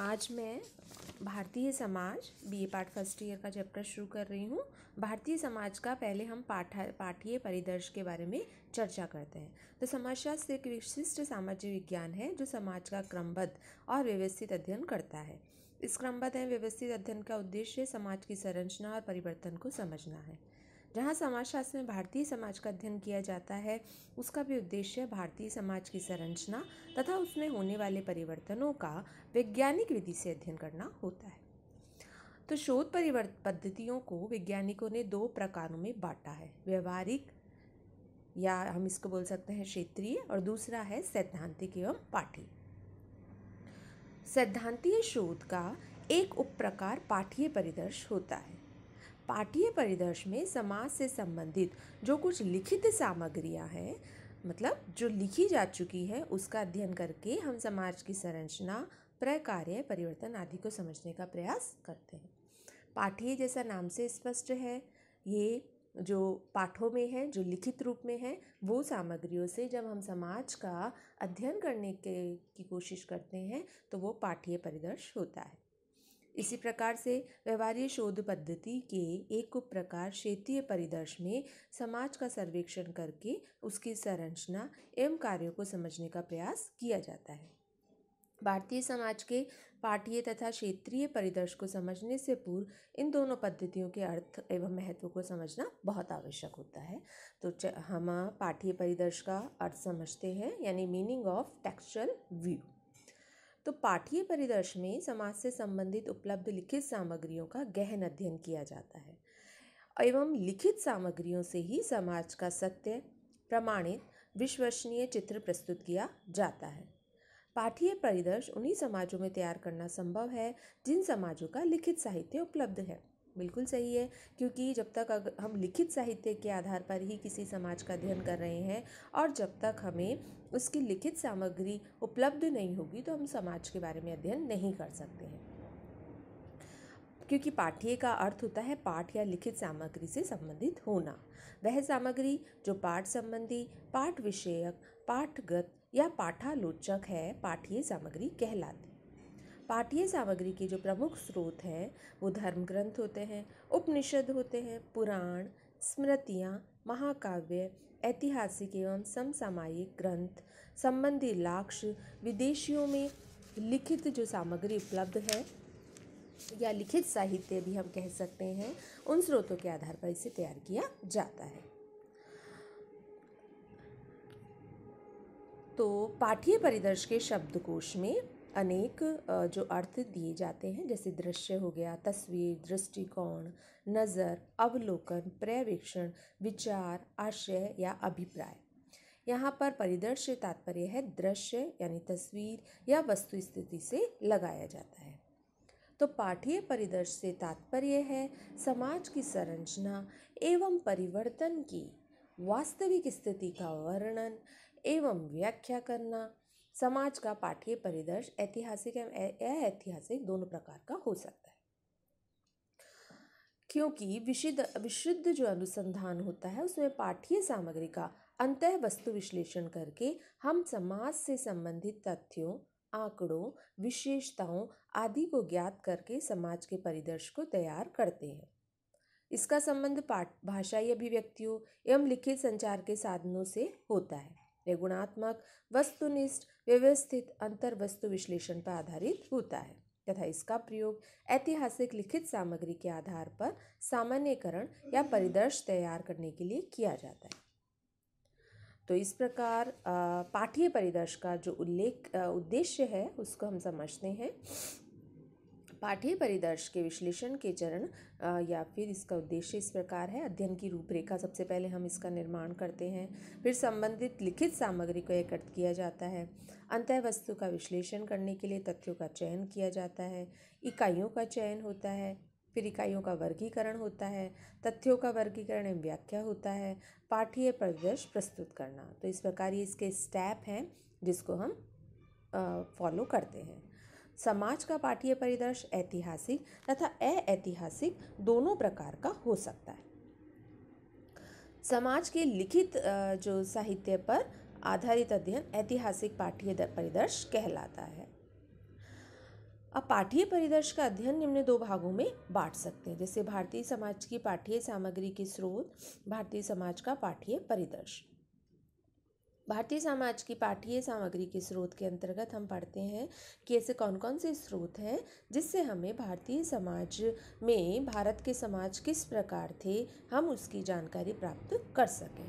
आज मैं भारतीय समाज बीए पार्ट फर्स्ट ईयर का चैप्टर शुरू कर रही हूँ भारतीय समाज का पहले हम पाठ पाठीय परिदर्श के बारे में चर्चा करते हैं तो समाजशास्त्र एक विशिष्ट सामाजिक विज्ञान है जो समाज का क्रमबद्ध और व्यवस्थित अध्ययन करता है इस क्रमबद्ध एवं व्यवस्थित अध्ययन का उद्देश्य समाज की संरचना और परिवर्तन को समझना है जहाँ समाजशास्त्र में भारतीय समाज का अध्ययन किया जाता है उसका भी उद्देश्य भारतीय समाज की संरचना तथा उसमें होने वाले परिवर्तनों का वैज्ञानिक विधि से अध्ययन करना होता है तो शोध परिवर्त पद्धतियों को वैज्ञानिकों ने दो प्रकारों में बांटा है व्यवहारिक या हम इसको बोल सकते हैं क्षेत्रीय और दूसरा है सैद्धांतिक एवं पाठी सैद्धांतिक शोध का एक उप प्रकार पाठ्य परिदर्श होता है पाठ्य परिदर्श में समाज से संबंधित जो कुछ लिखित सामग्रियाँ हैं मतलब जो लिखी जा चुकी है उसका अध्ययन करके हम समाज की संरचना प्रकार्य परिवर्तन आदि को समझने का प्रयास करते हैं पाठ्य जैसा नाम से स्पष्ट है ये जो पाठों में है जो लिखित रूप में है वो सामग्रियों से जब हम समाज का अध्ययन करने के की कोशिश करते हैं तो वो पाठ्य परिदर्श होता है इसी प्रकार से व्यवहार्य शोध पद्धति के एक उप प्रकार क्षेत्रीय परिदर्श में समाज का सर्वेक्षण करके उसकी संरचना एवं कार्यों को समझने का प्रयास किया जाता है भारतीय समाज के पाठ्य तथा क्षेत्रीय परिदर्श को समझने से पूर्व इन दोनों पद्धतियों के अर्थ एवं महत्व को समझना बहुत आवश्यक होता है तो हम पाठ्य परिदर्श का अर्थ समझते हैं यानी मीनिंग ऑफ टेक्सचुअल व्यू तो पाठ्य परिदर्श में समाज से संबंधित उपलब्ध लिखित सामग्रियों का गहन अध्ययन किया जाता है एवं लिखित सामग्रियों से ही समाज का सत्य प्रमाणित विश्वसनीय चित्र प्रस्तुत किया जाता है पाठ्य परिदर्श उन्हीं समाजों में तैयार करना संभव है जिन समाजों का लिखित साहित्य उपलब्ध है बिल्कुल सही है क्योंकि जब तक अगर हम लिखित साहित्य के आधार पर ही किसी समाज का अध्ययन कर रहे हैं और जब तक हमें उसकी लिखित सामग्री उपलब्ध नहीं होगी तो हम समाज के बारे में अध्ययन नहीं कर सकते हैं क्योंकि पाठ्य का अर्थ होता है पाठ या लिखित सामग्री से संबंधित होना वह सामग्री जो पाठ संबंधी पाठ विषयक पाठगत या पाठालोचक है पाठ्य सामग्री कहलाती पाठ्य सामग्री के जो प्रमुख स्रोत हैं वो धर्म ग्रंथ होते हैं उपनिषद होते हैं पुराण स्मृतियाँ महाकाव्य ऐतिहासिक एवं समसामायिक ग्रंथ संबंधी लाक्ष्य विदेशियों में लिखित जो सामग्री उपलब्ध है या लिखित साहित्य भी हम कह सकते हैं उन स्रोतों के आधार पर इसे तैयार किया जाता है तो पाठ्य परिदर्श के शब्दकोश में अनेक जो अर्थ दिए जाते हैं जैसे दृश्य हो गया तस्वीर दृष्टिकोण नज़र अवलोकन पर्यवेक्षण विचार आशय या अभिप्राय यहाँ पर परिदृश्य तात्पर्य है दृश्य यानी तस्वीर या वस्तु स्थिति से लगाया जाता है तो पाठ्य परिदृश्य से तात्पर्य है समाज की संरचना एवं परिवर्तन की वास्तविक स्थिति का वर्णन एवं व्याख्या करना समाज का पाठ्य परिदर्श ऐतिहासिक एवं ऐतिहासिक दोनों प्रकार का हो सकता है क्योंकि विशुद्ध विशुद्ध जो अनुसंधान होता है उसमें पाठ्य सामग्री का अंत वस्तु विश्लेषण करके हम समाज से संबंधित तथ्यों आंकड़ों विशेषताओं आदि को ज्ञात करके समाज के परिदर्श को तैयार करते हैं इसका संबंध पाठ भाषाई अभिव्यक्तियों एवं लिखित संचार के साधनों से होता है गुणात्मक वस्तुनिष्ठ व्यवस्थित अंतर वस्तु विश्लेषण पर आधारित होता है तथा इसका प्रयोग ऐतिहासिक लिखित सामग्री के आधार पर सामान्यकरण या परिदर्श तैयार करने के लिए किया जाता है तो इस प्रकार पाठ्य परिदर्श का जो उल्लेख उद्देश्य है उसको हम समझते हैं पाठ्य परिदर्श के विश्लेषण के चरण या फिर इसका उद्देश्य इस प्रकार है अध्ययन की रूपरेखा सबसे पहले हम इसका निर्माण करते हैं फिर संबंधित लिखित सामग्री को एकत्र किया जाता है अंतः वस्तु का विश्लेषण करने के लिए तथ्यों का चयन किया जाता है इकाइयों का चयन होता है फिर इकाइयों का वर्गीकरण होता है तथ्यों का वर्गीकरण एवं व्याख्या होता है पाठ्य परिदर्श प्रस्तुत करना तो इस प्रकार ये इसके स्टेप हैं जिसको हम फॉलो करते हैं समाज का पाठ्य परिदर्श ऐतिहासिक तथा अऐतिहासिक दोनों प्रकार का हो सकता है समाज के लिखित जो साहित्य पर आधारित अध्ययन ऐतिहासिक पाठ्य परिदर्श कहलाता है अब पाठ्य परिदर्श का अध्ययन निम्न दो भागों में बांट सकते हैं जैसे भारतीय समाज की पाठ्य सामग्री के स्रोत भारतीय समाज का पाठ्य परिदर्श भारतीय समाज की पाठ्य सामग्री के स्रोत के अंतर्गत हम पढ़ते हैं कि ऐसे कौन कौन से स्रोत हैं जिससे हमें भारतीय समाज में भारत के समाज किस प्रकार थे हम उसकी जानकारी प्राप्त कर सकें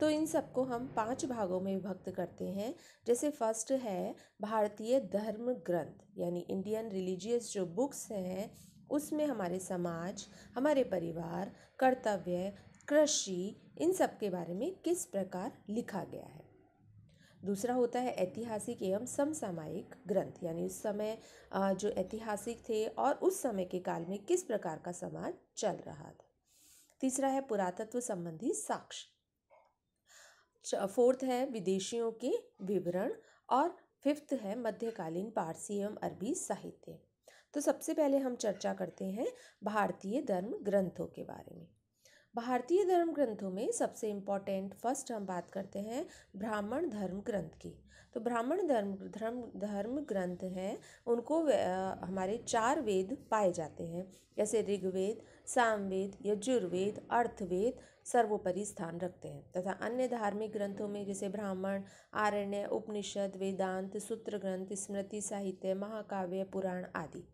तो इन सबको हम पांच भागों में विभक्त करते हैं जैसे फर्स्ट है भारतीय धर्म ग्रंथ यानी इंडियन रिलीजियस जो बुक्स हैं उसमें हमारे समाज हमारे परिवार कर्तव्य कृषि इन सब के बारे में किस प्रकार लिखा गया है दूसरा होता है ऐतिहासिक एवं समसामयिक ग्रंथ यानी उस समय जो ऐतिहासिक थे और उस समय के काल में किस प्रकार का समाज चल रहा था तीसरा है पुरातत्व संबंधी साक्ष्य फोर्थ है विदेशियों के विवरण और फिफ्थ है मध्यकालीन पारसी एवं अरबी साहित्य तो सबसे पहले हम चर्चा करते हैं भारतीय धर्म ग्रंथों के बारे में भारतीय धर्म ग्रंथों में सबसे इम्पॉर्टेंट फर्स्ट हम बात करते हैं ब्राह्मण धर्म ग्रंथ की तो ब्राह्मण धर्म धर्म धर्म ग्रंथ हैं उनको हमारे चार वेद पाए जाते हैं जैसे ऋग्वेद सामवेद यजुर्वेद अर्थवेद सर्वोपरि स्थान रखते हैं तथा अन्य धार्मिक ग्रंथों में जैसे ब्राह्मण आरण्य उपनिषद वेदांत सूत्र ग्रंथ स्मृति साहित्य महाकाव्य पुराण आदि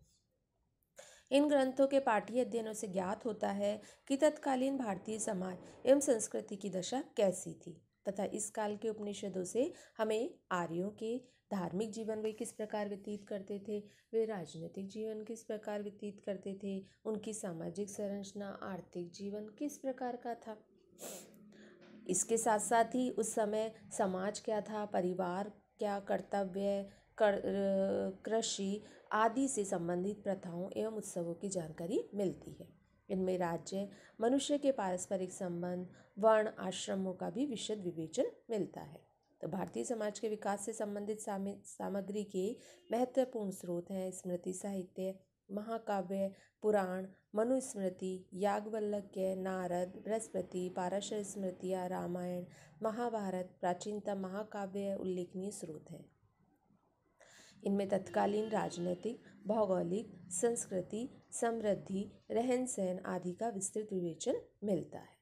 इन ग्रंथों के पाठ्य अध्ययनों से ज्ञात होता है कि तत्कालीन भारतीय समाज एवं संस्कृति की दशा कैसी थी तथा इस काल के उपनिषदों से हमें आर्यों के धार्मिक जीवन वे किस प्रकार व्यतीत करते थे वे राजनीतिक जीवन किस प्रकार व्यतीत करते थे उनकी सामाजिक संरचना आर्थिक जीवन किस प्रकार का था इसके साथ साथ ही उस समय समाज क्या था परिवार क्या कर्तव्य कर कृषि आदि से संबंधित प्रथाओं एवं उत्सवों की जानकारी मिलती है इनमें राज्य मनुष्य के पारस्परिक संबंध वर्ण आश्रमों का भी विशद विवेचन मिलता है तो भारतीय समाज के विकास से संबंधित सामग्री के महत्वपूर्ण स्रोत हैं स्मृति साहित्य महाकाव्य पुराण मनुस्मृति याग्वल्लक्य नारद बृहस्पति पाराशर स्मृतियाँ रामायण महाभारत प्राचीनतम महाकाव्य उल्लेखनीय स्रोत हैं इनमें तत्कालीन राजनीतिक भौगोलिक संस्कृति समृद्धि रहन सहन आदि का विस्तृत विवेचन मिलता है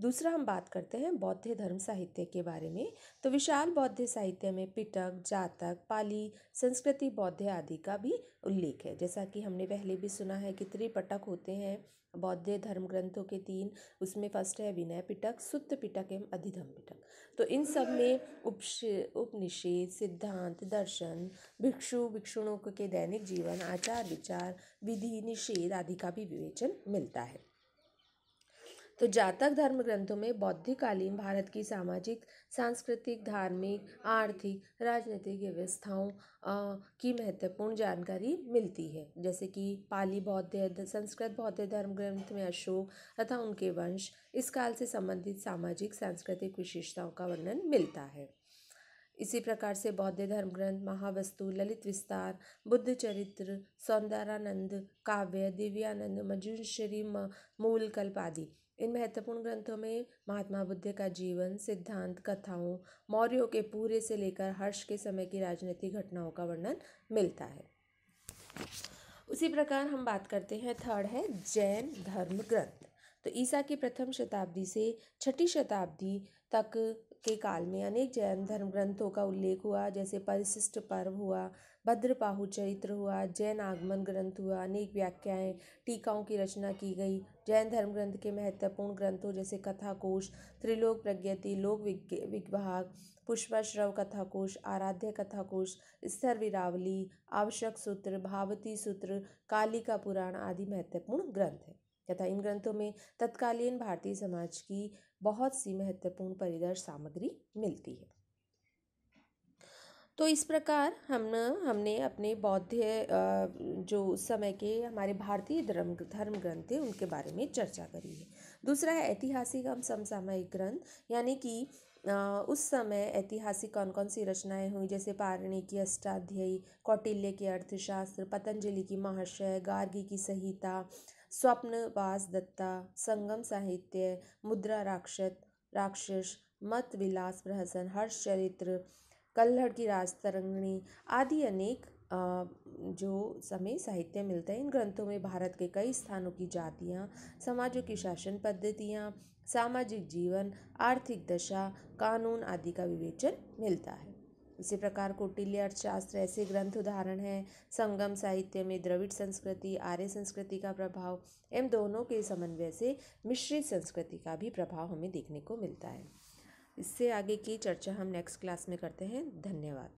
दूसरा हम बात करते हैं बौद्ध धर्म साहित्य के बारे में तो विशाल बौद्ध साहित्य में पिटक जातक पाली संस्कृति बौद्ध आदि का भी उल्लेख है जैसा कि हमने पहले भी सुना है कि त्रिपटक होते हैं बौद्ध धर्म ग्रंथों के तीन उसमें फर्स्ट है विनय पिटक सुत्त पिटक एवं अधिधम पिटक तो इन सब में उपश उपनिषेध सिद्धांत दर्शन भिक्षु भिक्षुणों के दैनिक जीवन आचार विचार विधि निषेध आदि का भी विवेचन मिलता है तो जातक धर्म ग्रंथों में बौद्धिकालीन भारत की सामाजिक सांस्कृतिक धार्मिक आर्थिक राजनीतिक व्यवस्थाओं की महत्वपूर्ण जानकारी मिलती है जैसे कि पाली बौद्ध संस्कृत बौद्ध धर्म ग्रंथ में अशोक तथा उनके वंश इस काल से संबंधित सामाजिक सांस्कृतिक विशेषताओं का वर्णन मिलता है इसी प्रकार से बौद्ध धर्म ग्रंथ महावस्तु ललित विस्तार बुद्ध चरित्र सौंदरानंद काव्य दिव्यानंद मजुश्री मूल कल्प आदि इन महत्वपूर्ण ग्रंथों में महात्मा बुद्ध का जीवन सिद्धांत कथाओं मौर्यों के पूरे से लेकर हर्ष के समय की राजनीतिक घटनाओं का वर्णन मिलता है उसी प्रकार हम बात करते हैं थर्ड है जैन धर्म ग्रंथ तो ईसा की प्रथम शताब्दी से छठी शताब्दी तक के काल में अनेक जैन धर्म ग्रंथों का उल्लेख हुआ जैसे परिशिष्ट पर्व हुआ भद्रपाहु चरित्र हुआ जैन आगमन ग्रंथ हुआ अनेक व्याख्याएं टीकाओं की रचना की गई जैन धर्म ग्रंथ के महत्वपूर्ण ग्रंथों जैसे कथाकोश त्रिलोक प्रज्ञति लोक विभाग पुष्पाश्रव कथाकोश आराध्य कथाकोश स्तर विरावली आवश्यक सूत्र भावती सूत्र कालिका पुराण आदि महत्वपूर्ण ग्रंथ हैं तथा इन ग्रंथों में तत्कालीन भारतीय समाज की बहुत सी महत्वपूर्ण परिदर्श सामग्री मिलती है तो इस प्रकार हम हमने अपने बौद्ध जो उस समय के हमारे भारतीय धर्म धर्म ग्रंथ थे उनके बारे में चर्चा करी है दूसरा है ऐतिहासिक एवं समसामयिक ग्रंथ यानी कि उस समय ऐतिहासिक कौन कौन सी रचनाएं हुई जैसे पारणी की अष्टाध्यायी कौटिल्य के अर्थशास्त्र पतंजलि की महाशय गार्गी की संहिता स्वप्न वास दत्ता संगम साहित्य मुद्रा राक्षत राक्षस मत विलास प्रहसन हर्ष चरित्र कल्हड़ की राजतरंगणी आदि अनेक जो समय साहित्य मिलता है इन ग्रंथों में भारत के कई स्थानों की जातियाँ समाजों की शासन पद्धतियाँ सामाजिक जीवन आर्थिक दशा कानून आदि का विवेचन मिलता है इसी प्रकार कौटिल्य अर्थशास्त्र ऐसे ग्रंथ उदाहरण हैं संगम साहित्य में द्रविड़ संस्कृति आर्य संस्कृति का प्रभाव एवं दोनों के समन्वय से मिश्रित संस्कृति का भी प्रभाव हमें देखने को मिलता है इससे आगे की चर्चा हम नेक्स्ट क्लास में करते हैं धन्यवाद